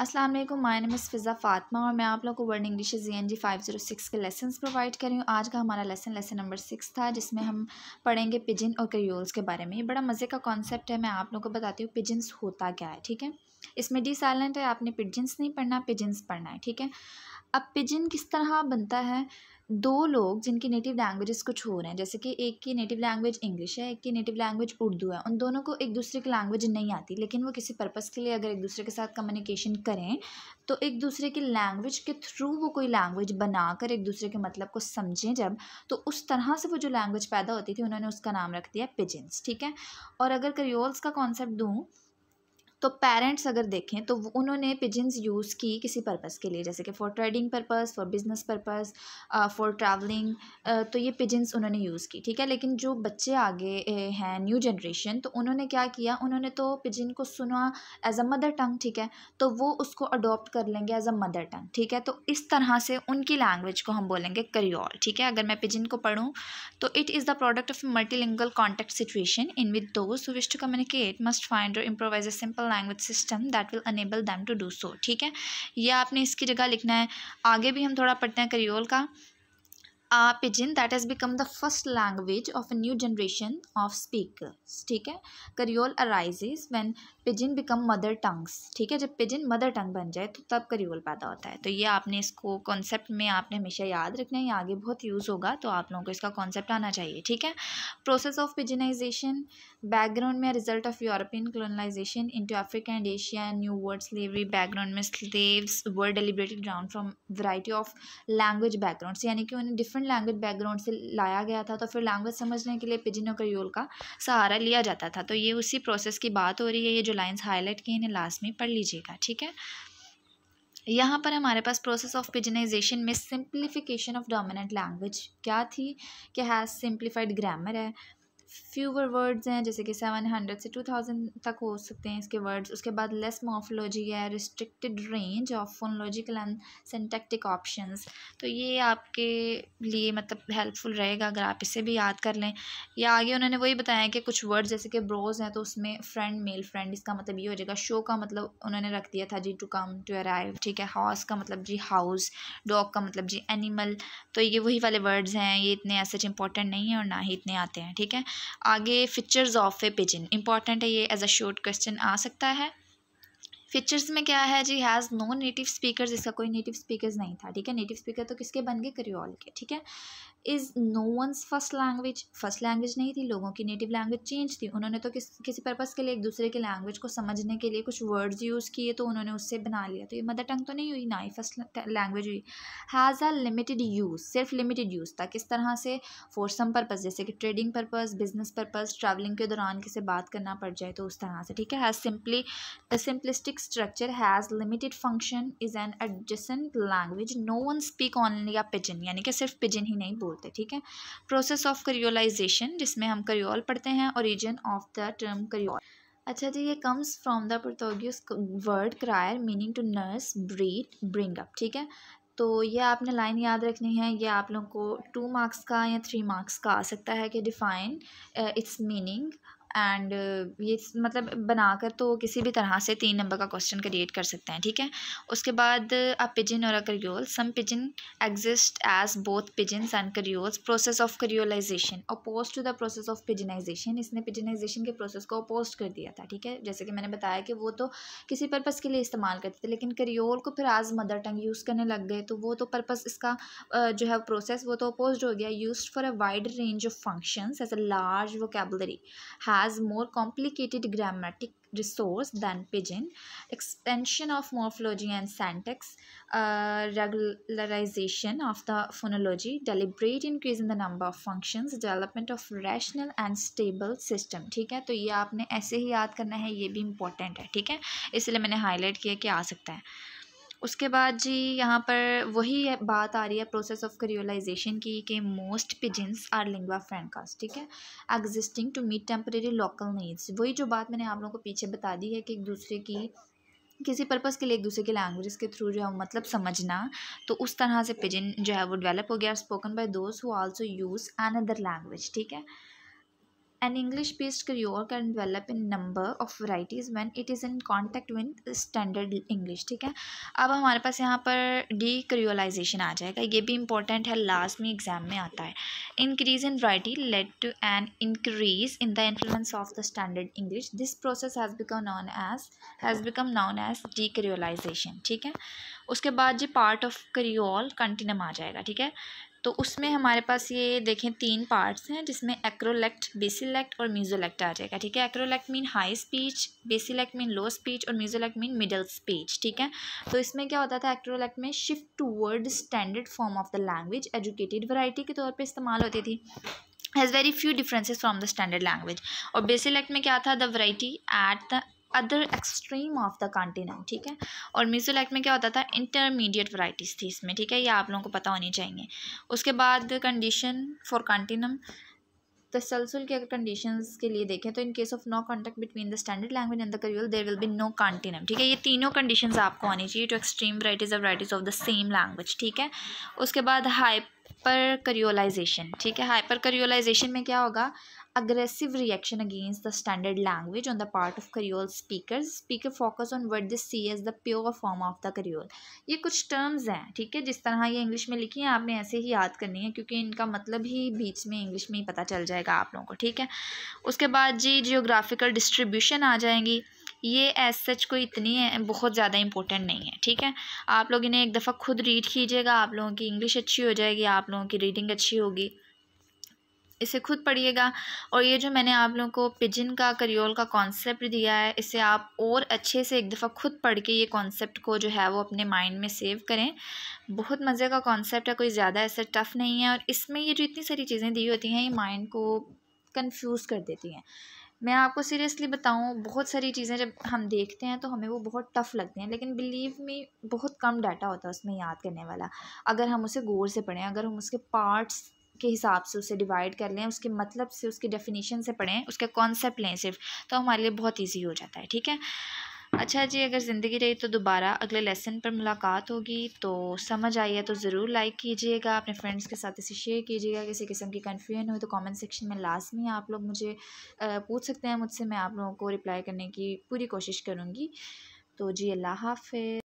अस्सलाम वालेकुम my name is Fiza Fatima और मैं आप लोग को word English G N G five zero six के लेसन प्रोवाइड कर रही हूँ आज का हमारा लेसन लेसन नंबर सिक्स था जिसमें हम पढ़ेंगे पिजन और क्रियोल्स के बारे में ये बड़ा मज़े का कॉन्सेप्ट है मैं आप लोग को बताती हूँ पिजन्स होता क्या है ठीक है इसमें डी साइलेंट है आपने पिजन्स नहीं पढ़ना पिजन्स पढ़ना है ठीक है अब पिजन किस तरह बनता है दो लोग जिनकी नेटिव लैंग्वेजेस कुछ हो रहे हैं जैसे कि एक की नेटिव लैंग्वेज इंग्लिश है एक की नेटिव लैंग्वेज उर्दू है उन दोनों को एक दूसरे की लैंग्वेज नहीं आती लेकिन वो किसी पर्पस के लिए अगर एक दूसरे के साथ कम्युनिकेशन करें तो एक दूसरे की लैंग्वेज के थ्रू वो कोई लैंग्वेज बनाकर एक दूसरे के मतलब को समझें जब तो उस तरह से वो जो लैंग्वेज पैदा होती थी उन्होंने उसका नाम रख दिया पिजेंस ठीक है और अगर करियोल्स का कॉन्सेप्ट दूँ तो पेरेंट्स अगर देखें तो उन्होंने पिजन्स यूज़ की किसी पर्पस के लिए जैसे कि for trading purpose for business purpose for travelling तो ये पिजन्स उन्होंने यूज़ की ठीक है लेकिन जो बच्चे आगे हैं न्यू जनरेशन तो उन्होंने क्या किया उन्होंने तो पिजन को सुना एज अ मदर टंग ठीक है तो वो उसको अडोप्ट कर लेंगे एज अ मदर टंग ठीक है तो इस तरह से उनकी लैंग्वेज को हम बोलेंगे करियोल ठीक है अगर मैं पिजन को पढ़ूँ तो it is the product of multilingual contact situation in with though wish to communicate must find और improvise a simple language system that will enable them to do so ठीक है यह आपने इसकी जगह लिखना है आगे भी हम थोड़ा पढ़ते हैं करियोल का आ pidgin that is become the first language of a new generation of speakers ठीक है creole arises when pidgin become mother tongues ठीक है जब पिजिन मदर टंग बन जाए तो तब करियोल पैदा होता है तो ये आपने इसको कॉन्सेप्ट में आपने हमेशा याद रखना है आगे बहुत यूज़ होगा तो आप लोगों को इसका कॉन्सेप्ट आना चाहिए ठीक है प्रोसेस ऑफ पिजिनाइजेशन बैकग्राउंड में result of European colonization into Africa and Asia new world slavery background में slaves world deliberated ground from variety of language background यानी कि उन्हें डिफरेंट डिफरेंट लैंग्वेज बैकग्राउंड से लाया गया था तो फिर लैंग्वेज समझने के लिए पिजिनो क्रियोल का सहारा लिया जाता था तो ये उसी प्रोसेस की बात हो रही है ये जो लाइन्स हाईलाइट की इन्हें लास्ट में पढ़ लीजिएगा ठीक है यहाँ पर हमारे पास प्रोसेस ऑफ पिजनाइजेशन में सिंप्लीफिकेशन ऑफ डोमिनेंट लैंग्वेज क्या थी कि हैज़ सिंप्लीफाइड ग्रामर है फ्यूवर वर्ड्स हैं जैसे कि सेवन हंड्रेड से टू थाउजेंड तक हो सकते हैं इसके वर्ड्स उसके बाद लेस मॉर्फोलॉजी है restricted range of phonological and syntactic options तो ये आपके लिए मतलब हेल्पफुल रहेगा अगर आप इसे भी याद कर लें या आगे उन्होंने वही बताया कि कुछ वर्ड्स जैसे कि ब्रोज हैं तो उसमें फ्रेंड मेल फ्रेंड इसका मतलब ये हो जाएगा शो का मतलब उन्होंने रख दिया था जी टू कम टू अराइव ठीक है हॉस का मतलब जी हाउस डॉग का मतलब जी एनिमल तो ये वही वाले वर्ड्स हैं ये इतने ऐसे इंपॉर्टेंट नहीं है और ना ही इतने आते हैं ठीक है आगे features of a pidgin important है ये एज अ शॉर्ट क्वेश्चन आ सकता है फीचर्स में क्या है जी हैज़ नो नेटिव स्पीकर इसका कोई नेटिव स्पीकर नहीं था ठीक है नेटिव स्पीकर तो किसके बन गए करियोल के ठीक है is no one's first language first language नहीं थी लोगों की नेटिव लैंग्वेज चेंज थी उन्होंने तो किस किसी पर्पज़ के लिए एक दूसरे के लैंग्वेज को समझने के लिए कुछ वर्ड्स यूज़ किए तो उन्होंने उससे बना लिया तो ये मदर टंग तो नहीं हुई ना ही फर्स्ट लैंग्वेज हुई हैज़ अ लिमिटेड यूज़ सिर्फ लिमिटेड यूज़ था किस तरह से फॉर सम पर्पज़ जैसे कि trading purpose business purpose travelling के दौरान किसी बात करना पड़ जाए तो उस तरह से ठीक है has simply simplistic structure has limited function is an adjacent language no one speak only या पिजन यानी कि सिर्फ पिजन ही नहीं बोल बोलते हैं ठीक है प्रोसेस ऑफ करियोलाइजेशन जिसमें हम करियोल पढ़ते हैं origin of the term creole अच्छा जी तो ये comes from the Portuguese word क्रायर meaning to nurse breed bring up ठीक है तो ये आपने लाइन याद रखनी है ये आप लोगों को टू मार्क्स का या थ्री मार्क्स का आ सकता है कि define its meaning and uh, ये मतलब बनाकर तो किसी भी तरह से तीन नंबर का क्वेश्चन क्रिएट कर सकते हैं ठीक है उसके बाद अ uh, पिजिन और a creole some pidgin exist as both pidgins and creoles process of creolization oppose to the process of pidginization इसने पिजनाइजेशन के प्रोसेस को अपोज कर दिया था ठीक है जैसे कि मैंने बताया कि वो तो किसी पर्पज़ के लिए इस्तेमाल करते थे लेकिन करियोल को फिर आज मदर टंग यूज़ करने लग गए तो वो तो पर्पज़ इसका uh, जो है प्रोसेस वो तो अपोज हो गया use for a wide range of function as a large vocabulary है has more complicated grammatic resource than Pidgin, expansion of morphology and syntax, uh, regularization of the phonology, deliberate increase in the number of functions, development of rational and stable system ठीक है तो ये आपने ऐसे ही याद करना है ये भी इम्पोर्टेंट है ठीक है इसलिए मैंने हाईलाइट किया कि आ सकता है उसके बाद जी यहाँ पर वही बात आ रही है प्रोसेस ऑफ करियोलाइजेशन की कि most pidgins are lingua francas ठीक है existing to meet temporary local needs वही जो बात मैंने आप लोगों को पीछे बता दी है कि एक दूसरे की किसी पर्पज़ के लिए एक दूसरे की लैंग्वेज के थ्रू जो है मतलब समझना तो उस तरह से पिजिन जो है वो डेवलप हो गया spoken by those who also use another language ठीक है An English based Creole can develop in number of varieties when it is in contact with standard English ठीक है अब हमारे पास यहाँ पर डी क्रियोलाइजेशन आ जाएगा ये भी इंपॉर्टेंट है लास्ट में एग्जाम में आता है increase in variety led to an increase in the influence of the standard English this process has become known as has become known as decreolization ठीक है उसके बाद जी पार्ट ऑफ क्रियोल कंटिनम आ जाएगा ठीक है तो उसमें हमारे पास ये देखें तीन पार्ट्स हैं जिसमें एक्रोलेक्ट बेसिलेक्ट और म्यूजोलेक्ट आ जाएगा ठीक है acrolect mean high speech basilect mean low speech और म्यूजोलेक्ट मीन मिडल स्पीच ठीक है तो इसमें क्या होता था एक्रोलेक्ट में shift toward standard form of the language educated variety के तौर पर इस्तेमाल होती थी has very few differences from the standard language और बेसिलेक्ट में क्या था the variety at the other extreme of the continent ठीक है और मिजोलैक्ट में क्या होता था इंटरमीडिएट वराइटीज़ थी इसमें ठीक है ये आप लोगों को पता होनी चाहिए उसके बाद कंडीशन फॉर कॉन्टिनम तसलसल के अगर कंडीशन के लिए देखें तो in case of no contact between the standard language and the creole there will be no continuum ठीक है ये तीनों कंडीशन आपको आनी चाहिए two extreme varieties of varieties of the same language ठीक है उसके बाद हाइप हाइपर करियोलाइजेशन ठीक है हाइपर करियोलाइजेशन में क्या होगा aggressive reaction against the standard language on the part of Creole speakers. Speaker focus on what they see as the pure form of the Creole. ये कुछ terms हैं ठीक है जिस तरह ये इंग्लिश में लिखी हैं आपने ऐसे ही याद करनी है क्योंकि इनका मतलब ही बीच में इंग्लिश में ही पता चल जाएगा आप लोगों को ठीक है उसके बाद जी जियोग्राफिकल डिस्ट्रीब्यूशन आ जाएंगी ये एज सच कोई इतनी है, बहुत ज़्यादा इंपॉर्टेंट नहीं है ठीक है आप लोग इन्हें एक दफ़ा खुद रीड कीजिएगा आप लोगों की इंग्लिश अच्छी हो जाएगी आप लोगों की रीडिंग अच्छी होगी इसे खुद पढ़िएगा और ये जो मैंने आप लोगों को पिजिन का करियोल का कॉन्सेप्ट दिया है इसे आप और अच्छे से एक दफ़ा खुद पढ़ के ये कॉन्सेप्ट को जो है वो अपने माइंड में सेव करें बहुत मज़े का कॉन्सेप्ट है कोई ज़्यादा ऐसा टफ़ नहीं है और इसमें ये जो इतनी सारी चीज़ें दी होती हैं ये माइंड को कन्फ्यूज़ कर देती हैं मैं आपको सीरियसली बताऊं बहुत सारी चीज़ें जब हम देखते हैं तो हमें वो बहुत टफ़ लगते हैं लेकिन बिलीव में बहुत कम डाटा होता है उसमें याद करने वाला अगर हम उसे गौर से पढ़ें अगर हम उसके पार्ट्स के हिसाब से उसे डिवाइड कर लें उसके मतलब से उसकी डेफिनेशन से पढ़ें उसके कॉन्सेप्ट लें सिर्फ तो हमारे लिए बहुत ईजी हो जाता है ठीक है अच्छा जी अगर ज़िंदगी रही तो दोबारा अगले लेसन पर मुलाकात होगी तो समझ आई है तो ज़रूर लाइक कीजिएगा अपने फ्रेंड्स के साथ इसे शेयर कीजिएगा किसी किस्म की कन्फ्यूजन हो तो कमेंट सेक्शन में लाजमी आप लोग मुझे पूछ सकते हैं मुझसे मैं आप लोगों को रिप्लाई करने की पूरी कोशिश करूँगी तो जी अल्लाह हाफि